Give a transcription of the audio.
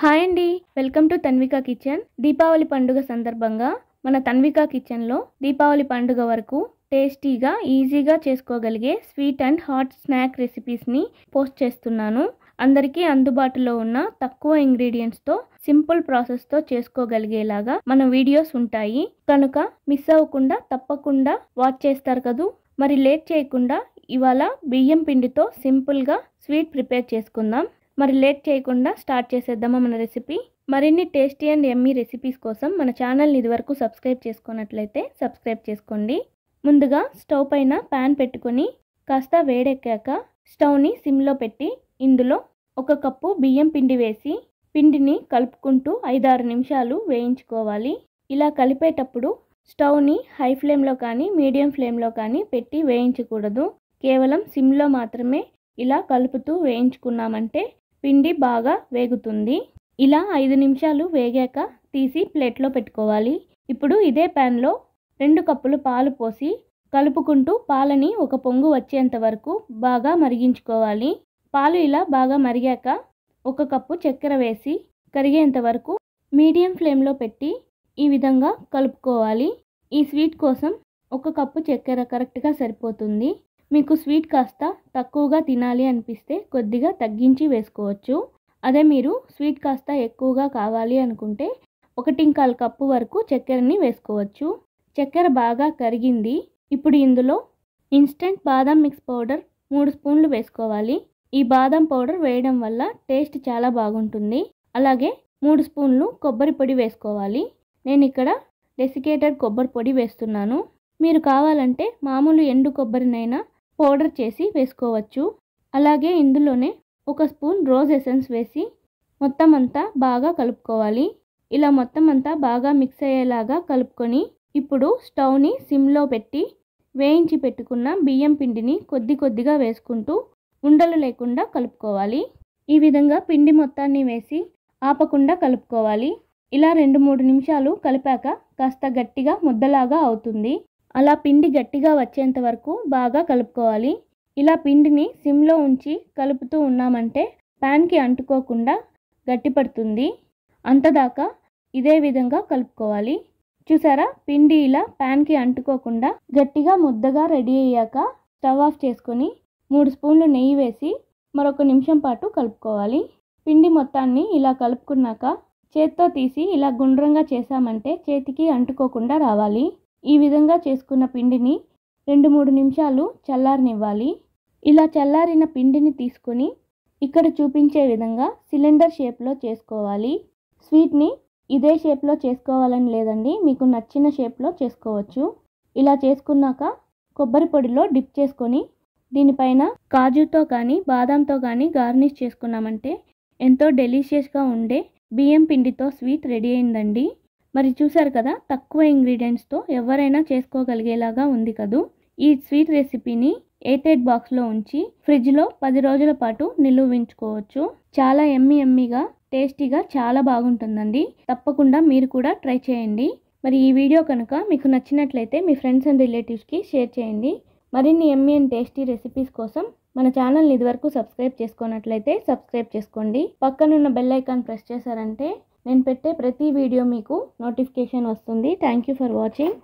hi అండి welcome to Tanvika kitchen Deepavali పండుగ సందర్భంగా మన తన్విక కిచెన్లో దీపావళి పండుగ వరకు టేస్టీగా ఈజీగా చేసుకోగలిగే స్వీట్ అండ్ హాట్ స్నాక్ రెసిపీస్ని పోస్ట్ చేస్తున్నాను అందరికీ అందుబాటులో ఉన్న తక్కువ ఇంగ్రీడియంట్స్తో సింపుల్ ప్రాసెస్తో చేసుకోగలిగేలాగా మన వీడియోస్ ఉంటాయి కనుక మిస్ అవ్వకుండా తప్పకుండా వాచ్ చేస్తారు కదూ మరి లేట్ చేయకుండా ఇవాళ బియ్యం పిండితో సింపుల్గా స్వీట్ ప్రిపేర్ చేసుకుందాం మరి లేట్ చేయకుండా స్టార్ట్ చేసేద్దామా మన రెసిపీ మరిన్ని టేస్టీ అండ్ ఎమ్మీ రెసిపీస్ కోసం మన ఛానల్ని ఇదివరకు సబ్స్క్రైబ్ చేసుకున్నట్లయితే సబ్స్క్రైబ్ చేసుకోండి ముందుగా స్టవ్ పైన ప్యాన్ పెట్టుకొని కాస్త వేడెక్కాక స్టవ్ని సిమ్లో పెట్టి ఇందులో ఒక కప్పు బియ్యం పిండి వేసి పిండిని కలుపుకుంటూ ఐదారు నిమిషాలు వేయించుకోవాలి ఇలా కలిపేటప్పుడు స్టవ్ని హై ఫ్లేమ్లో కానీ మీడియం ఫ్లేమ్లో కానీ పెట్టి వేయించకూడదు కేవలం సిమ్లో మాత్రమే ఇలా కలుపుతూ వేయించుకున్నామంటే పిండి బాగా వేగుతుంది ఇలా ఐదు నిమిషాలు వేగాక తీసి ప్లేట్లో పెట్టుకోవాలి ఇప్పుడు ఇదే ప్యాన్లో రెండు కప్పులు పాలు పోసి కలుపుకుంటూ పాలని ఒక పొంగు వచ్చేంత వరకు బాగా మరిగించుకోవాలి పాలు ఇలా బాగా మరిగాక ఒక కప్పు చక్కెర వేసి కరిగేంత వరకు మీడియం ఫ్లేమ్లో పెట్టి ఈ విధంగా కలుపుకోవాలి ఈ స్వీట్ కోసం ఒక కప్పు చక్కెర కరెక్ట్గా సరిపోతుంది మీకు స్వీట్ కాస్త తక్కువగా తినాలి అనిపిస్తే కొద్దిగా తగ్గించి వేసుకోవచ్చు అదే మీరు స్వీట్ కాస్త ఎక్కువగా కావాలి అనుకుంటే ఒకటింకాల కప్పు వరకు చక్కెరని వేసుకోవచ్చు చక్కెర బాగా కరిగింది ఇప్పుడు ఇందులో ఇన్స్టెంట్ బాదం మిక్స్ పౌడర్ మూడు స్పూన్లు వేసుకోవాలి ఈ బాదం పౌడర్ వేయడం వల్ల టేస్ట్ చాలా బాగుంటుంది అలాగే మూడు స్పూన్లు కొబ్బరి పొడి వేసుకోవాలి నేను ఇక్కడ డెసికేటెడ్ కొబ్బరి పొడి వేస్తున్నాను మీరు కావాలంటే మామూలు ఎండు కొబ్బరినైనా పౌడర్ చేసి వేసుకోవచ్చు అలాగే ఇందులోనే ఒక స్పూన్ రోజ్ ఎసెన్స్ వేసి మొత్తం అంతా బాగా కలుపుకోవాలి ఇలా మొత్తం అంతా బాగా మిక్స్ అయ్యేలాగా కలుపుకొని ఇప్పుడు స్టవ్ని సిమ్లో పెట్టి వేయించి పెట్టుకున్న బియ్యం పిండిని కొద్ది కొద్దిగా వేసుకుంటూ ఉండలు లేకుండా కలుపుకోవాలి ఈ విధంగా పిండి మొత్తాన్ని వేసి ఆపకుండా కలుపుకోవాలి ఇలా రెండు మూడు నిమిషాలు కలిపాక కాస్త గట్టిగా ముద్దలాగా అవుతుంది అలా పిండి గట్టిగా వచ్చేంత వరకు బాగా కలుపుకోవాలి ఇలా పిండిని సిమ్లో ఉంచి కలుపుతూ ఉన్నామంటే ప్యాన్కి అంటుకోకుండా గట్టిపడుతుంది అంతదాకా ఇదే విధంగా కలుపుకోవాలి చూసారా పిండి ఇలా ప్యాన్కి అంటుకోకుండా గట్టిగా ముద్దగా రెడీ అయ్యాక స్టవ్ ఆఫ్ చేసుకొని మూడు స్పూన్లు నెయ్యి వేసి మరొక నిమిషం పాటు కలుపుకోవాలి పిండి మొత్తాన్ని ఇలా కలుపుకున్నాక చేత్తో తీసి ఇలా గుండ్రంగా చేసామంటే చేతికి అంటుకోకుండా రావాలి ఈ విధంగా చేసుకున్న పిండిని రెండు మూడు నిమిషాలు చల్లారనివ్వాలి ఇలా చల్లారిన పిండిని తీసుకుని ఇక్కడ చూపించే విధంగా సిలిండర్ షేప్లో చేసుకోవాలి స్వీట్ని ఇదే షేప్లో చేసుకోవాలని లేదండి మీకు నచ్చిన షేప్లో చేసుకోవచ్చు ఇలా చేసుకున్నాక కొబ్బరి పొడిలో డిప్ చేసుకొని దీనిపైన కాజుతో కానీ బాదంతో కానీ గార్నిష్ చేసుకున్నామంటే ఎంతో డెలీషియస్గా ఉండే బియ్యం పిండితో స్వీట్ రెడీ అయిందండి మరి చూసారు కదా తక్కువ ఇంగ్రీడియంట్స్తో ఎవరైనా చేసుకోగలిగేలాగా ఉంది కదూ ఈ స్వీట్ రెసిపీని ఎయిటెడ్ బాక్స్లో ఉంచి ఫ్రిడ్జ్లో పది రోజుల పాటు నిలువించుకోవచ్చు ఉంచుకోవచ్చు చాలా ఎమ్మి ఎమ్మిగా టేస్టీగా చాలా బాగుంటుందండి తప్పకుండా మీరు కూడా ట్రై చేయండి మరి ఈ వీడియో కనుక మీకు నచ్చినట్లయితే మీ ఫ్రెండ్స్ అండ్ రిలేటివ్స్కి షేర్ చేయండి మరిన్ని ఎమ్మి అండ్ టేస్టీ రెసిపీస్ కోసం మన ఛానల్ని ఇదివరకు సబ్స్క్రైబ్ చేసుకున్నట్లయితే సబ్స్క్రైబ్ చేసుకోండి పక్కనున్న బెల్ ఐకాన్ ప్రెస్ చేశారంటే నేను పెట్టే ప్రతి వీడియో మీకు నోటిఫికేషన్ వస్తుంది థ్యాంక్ యూ ఫర్ వాచింగ్